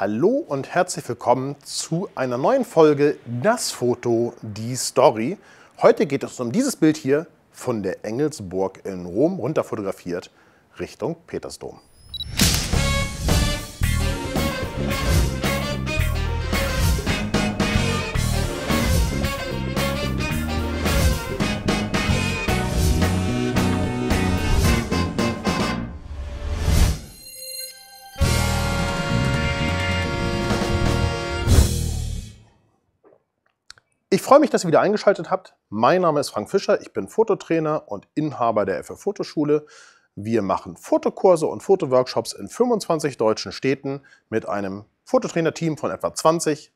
Hallo und herzlich willkommen zu einer neuen Folge Das Foto, die Story. Heute geht es um dieses Bild hier von der Engelsburg in Rom runterfotografiert Richtung Petersdom. Ich freue mich, dass ihr wieder eingeschaltet habt. Mein Name ist Frank Fischer, ich bin Fototrainer und Inhaber der FF Fotoschule. Wir machen Fotokurse und Fotoworkshops in 25 deutschen Städten mit einem Fototrainer-Team von etwa 20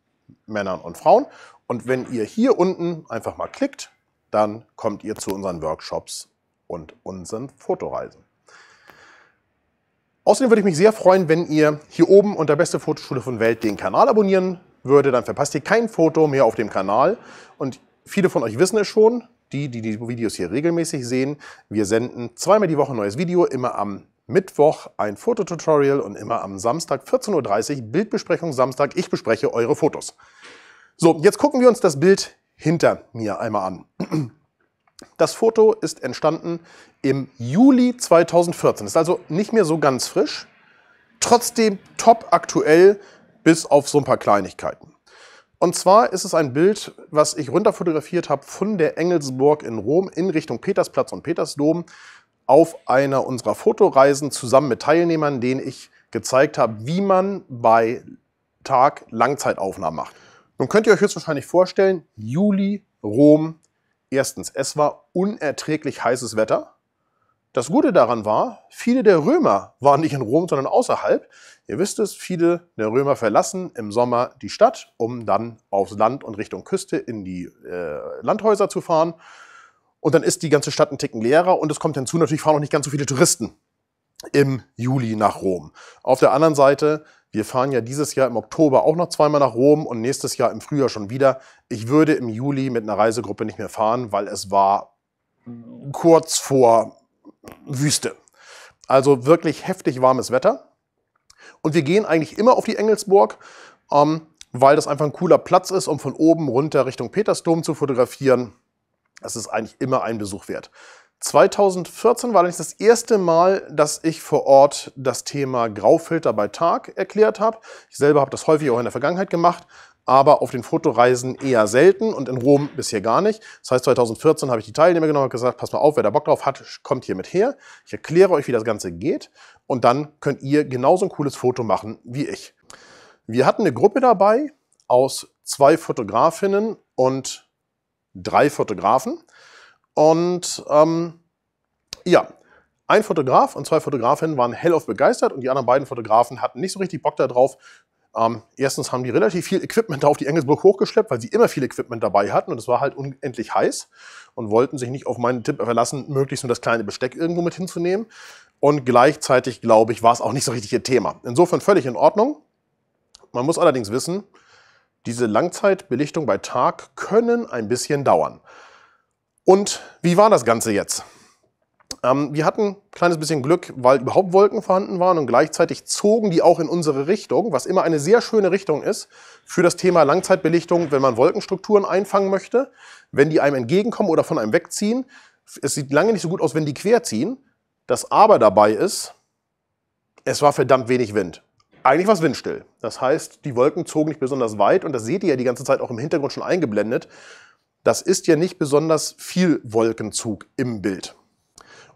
Männern und Frauen. Und wenn ihr hier unten einfach mal klickt, dann kommt ihr zu unseren Workshops und unseren Fotoreisen. Außerdem würde ich mich sehr freuen, wenn ihr hier oben unter Beste Fotoschule von Welt den Kanal abonnieren würde, dann verpasst ihr kein Foto mehr auf dem Kanal. Und viele von euch wissen es schon, die, die die Videos hier regelmäßig sehen, wir senden zweimal die Woche ein neues Video, immer am Mittwoch ein Fototutorial und immer am Samstag 14.30 Uhr Bildbesprechung Samstag. Ich bespreche eure Fotos. So, jetzt gucken wir uns das Bild hinter mir einmal an. Das Foto ist entstanden im Juli 2014, ist also nicht mehr so ganz frisch, trotzdem top aktuell bis auf so ein paar Kleinigkeiten. Und zwar ist es ein Bild, was ich runterfotografiert habe von der Engelsburg in Rom in Richtung Petersplatz und Petersdom auf einer unserer Fotoreisen zusammen mit Teilnehmern, denen ich gezeigt habe, wie man bei Tag Langzeitaufnahmen macht. Nun könnt ihr euch jetzt wahrscheinlich vorstellen, Juli, Rom, erstens, es war unerträglich heißes Wetter. Das Gute daran war, viele der Römer waren nicht in Rom, sondern außerhalb. Ihr wisst es, viele der Römer verlassen im Sommer die Stadt, um dann aufs Land und Richtung Küste in die äh, Landhäuser zu fahren. Und dann ist die ganze Stadt ein Ticken leerer und es kommt hinzu, natürlich fahren auch nicht ganz so viele Touristen im Juli nach Rom. Auf der anderen Seite, wir fahren ja dieses Jahr im Oktober auch noch zweimal nach Rom und nächstes Jahr im Frühjahr schon wieder. Ich würde im Juli mit einer Reisegruppe nicht mehr fahren, weil es war kurz vor Wüste. Also wirklich heftig warmes Wetter. Und wir gehen eigentlich immer auf die Engelsburg, ähm, weil das einfach ein cooler Platz ist, um von oben runter Richtung Petersdom zu fotografieren. Es ist eigentlich immer ein Besuch wert. 2014 war allerdings das erste Mal, dass ich vor Ort das Thema Graufilter bei Tag erklärt habe. Ich selber habe das häufig auch in der Vergangenheit gemacht, aber auf den Fotoreisen eher selten und in Rom bisher gar nicht. Das heißt, 2014 habe ich die Teilnehmer genommen und gesagt, pass mal auf, wer da Bock drauf hat, kommt hier mit her. Ich erkläre euch, wie das Ganze geht und dann könnt ihr genauso ein cooles Foto machen wie ich. Wir hatten eine Gruppe dabei aus zwei Fotografinnen und drei Fotografen. Und ähm, ja, ein Fotograf und zwei Fotografinnen waren hellauf begeistert und die anderen beiden Fotografen hatten nicht so richtig Bock darauf. Ähm, erstens haben die relativ viel Equipment auf die Engelsburg hochgeschleppt, weil sie immer viel Equipment dabei hatten und es war halt unendlich heiß und wollten sich nicht auf meinen Tipp verlassen, möglichst nur das kleine Besteck irgendwo mit hinzunehmen. Und gleichzeitig, glaube ich, war es auch nicht so richtig ihr Thema. Insofern völlig in Ordnung. Man muss allerdings wissen, diese Langzeitbelichtung bei Tag können ein bisschen dauern. Und wie war das Ganze jetzt? Ähm, wir hatten ein kleines bisschen Glück, weil überhaupt Wolken vorhanden waren und gleichzeitig zogen die auch in unsere Richtung, was immer eine sehr schöne Richtung ist für das Thema Langzeitbelichtung, wenn man Wolkenstrukturen einfangen möchte, wenn die einem entgegenkommen oder von einem wegziehen. Es sieht lange nicht so gut aus, wenn die querziehen. Das Aber dabei ist, es war verdammt wenig Wind. Eigentlich war es windstill. Das heißt, die Wolken zogen nicht besonders weit und das seht ihr ja die ganze Zeit auch im Hintergrund schon eingeblendet. Das ist ja nicht besonders viel Wolkenzug im Bild.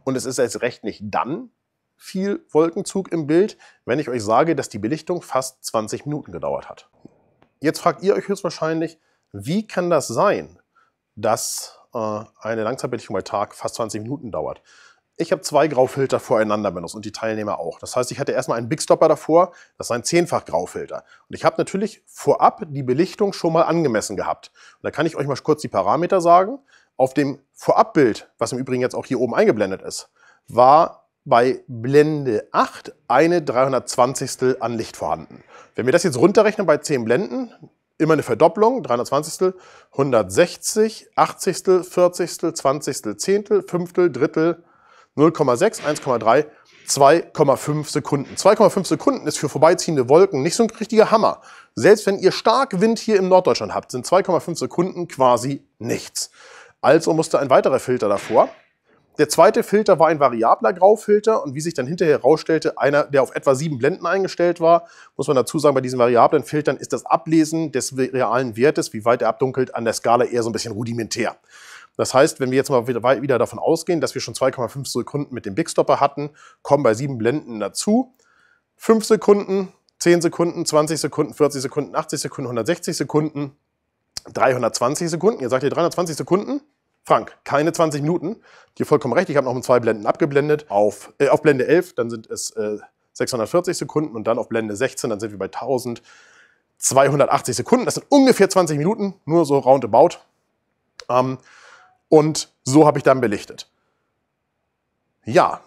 Und es ist erst recht nicht dann viel Wolkenzug im Bild, wenn ich euch sage, dass die Belichtung fast 20 Minuten gedauert hat. Jetzt fragt ihr euch höchstwahrscheinlich, wie kann das sein, dass äh, eine Langzeitbelichtung bei Tag fast 20 Minuten dauert? ich habe zwei Graufilter voreinander benutzt und die Teilnehmer auch. Das heißt, ich hatte erstmal einen Big Stopper davor, das ist ein zehnfach Graufilter. Und ich habe natürlich vorab die Belichtung schon mal angemessen gehabt. Und da kann ich euch mal kurz die Parameter sagen. Auf dem Vorabbild, was im Übrigen jetzt auch hier oben eingeblendet ist, war bei Blende 8 eine 320. an Licht vorhanden. Wenn wir das jetzt runterrechnen bei 10 Blenden, immer eine Verdopplung, 320, 160, 80, 40, 20, 10. 5. Drittel, 0,6, 1,3, 2,5 Sekunden. 2,5 Sekunden ist für vorbeiziehende Wolken nicht so ein richtiger Hammer. Selbst wenn ihr stark Wind hier im Norddeutschland habt, sind 2,5 Sekunden quasi nichts. Also musste ein weiterer Filter davor. Der zweite Filter war ein variabler Graufilter und wie sich dann hinterher herausstellte, einer, der auf etwa sieben Blenden eingestellt war, muss man dazu sagen, bei diesen variablen Filtern ist das Ablesen des realen Wertes, wie weit er abdunkelt, an der Skala eher so ein bisschen rudimentär. Das heißt, wenn wir jetzt mal wieder davon ausgehen, dass wir schon 2,5 Sekunden mit dem Big Stopper hatten, kommen bei sieben Blenden dazu 5 Sekunden, 10 Sekunden, 20 Sekunden, 40 Sekunden, 80 Sekunden, 160 Sekunden, 320 Sekunden. Ihr sagt ihr 320 Sekunden? Frank, keine 20 Minuten. Dir vollkommen recht, ich habe noch mit zwei Blenden abgeblendet. Auf, äh, auf Blende 11, dann sind es äh, 640 Sekunden und dann auf Blende 16, dann sind wir bei 1280 Sekunden. Das sind ungefähr 20 Minuten, nur so roundabout. Ähm, und so habe ich dann belichtet. Ja,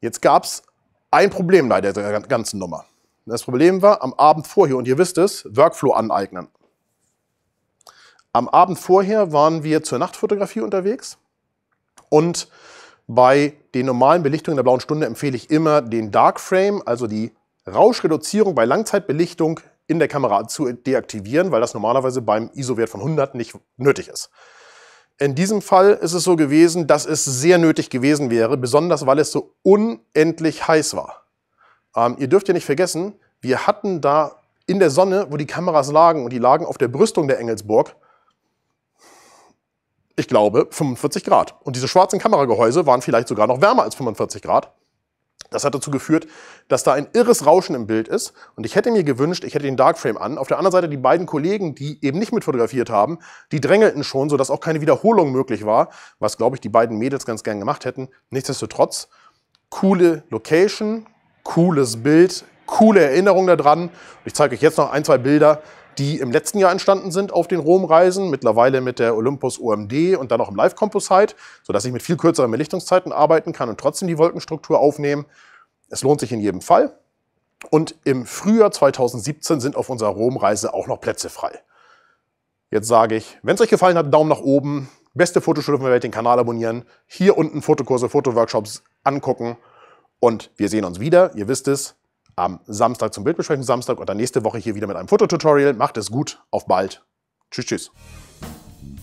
jetzt gab es ein Problem bei der ganzen Nummer. Das Problem war, am Abend vorher, und ihr wisst es, Workflow aneignen. Am Abend vorher waren wir zur Nachtfotografie unterwegs und bei den normalen Belichtungen der blauen Stunde empfehle ich immer den Dark Frame, also die Rauschreduzierung bei Langzeitbelichtung in der Kamera zu deaktivieren, weil das normalerweise beim ISO-Wert von 100 nicht nötig ist. In diesem Fall ist es so gewesen, dass es sehr nötig gewesen wäre, besonders weil es so unendlich heiß war. Ähm, ihr dürft ja nicht vergessen, wir hatten da in der Sonne, wo die Kameras lagen und die lagen auf der Brüstung der Engelsburg, ich glaube, 45 Grad. Und diese schwarzen Kameragehäuse waren vielleicht sogar noch wärmer als 45 Grad. Das hat dazu geführt, dass da ein irres Rauschen im Bild ist. Und ich hätte mir gewünscht, ich hätte den Darkframe an. Auf der anderen Seite die beiden Kollegen, die eben nicht mit fotografiert haben, die drängelten schon, sodass auch keine Wiederholung möglich war, was, glaube ich, die beiden Mädels ganz gern gemacht hätten. Nichtsdestotrotz, coole Location, cooles Bild, coole Erinnerung daran. Und ich zeige euch jetzt noch ein, zwei Bilder, die im letzten Jahr entstanden sind auf den Rom-Reisen, mittlerweile mit der Olympus OMD und dann auch im Live-Composite, sodass ich mit viel kürzeren Belichtungszeiten arbeiten kann und trotzdem die Wolkenstruktur aufnehmen. Es lohnt sich in jedem Fall. Und im Frühjahr 2017 sind auf unserer Rom-Reise auch noch Plätze frei. Jetzt sage ich, wenn es euch gefallen hat, Daumen nach oben. Beste Fotoschule von der Welt, den Kanal abonnieren. Hier unten Fotokurse, Fotoworkshops angucken. Und wir sehen uns wieder. Ihr wisst es, am Samstag zum Bildbesprechung Samstag und dann nächste Woche hier wieder mit einem Fototutorial. Macht es gut, auf bald. Tschüss, tschüss.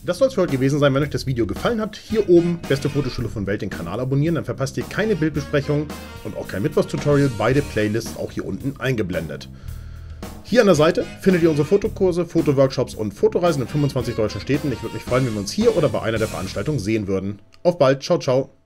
Das soll es für heute gewesen sein. Wenn euch das Video gefallen hat, hier oben Beste Fotoschule von Welt den Kanal abonnieren, dann verpasst ihr keine Bildbesprechung und auch kein Mittwochstutorial. Beide Playlists auch hier unten eingeblendet. Hier an der Seite findet ihr unsere Fotokurse, Fotoworkshops und Fotoreisen in 25 deutschen Städten. Ich würde mich freuen, wenn wir uns hier oder bei einer der Veranstaltungen sehen würden. Auf bald, ciao, ciao.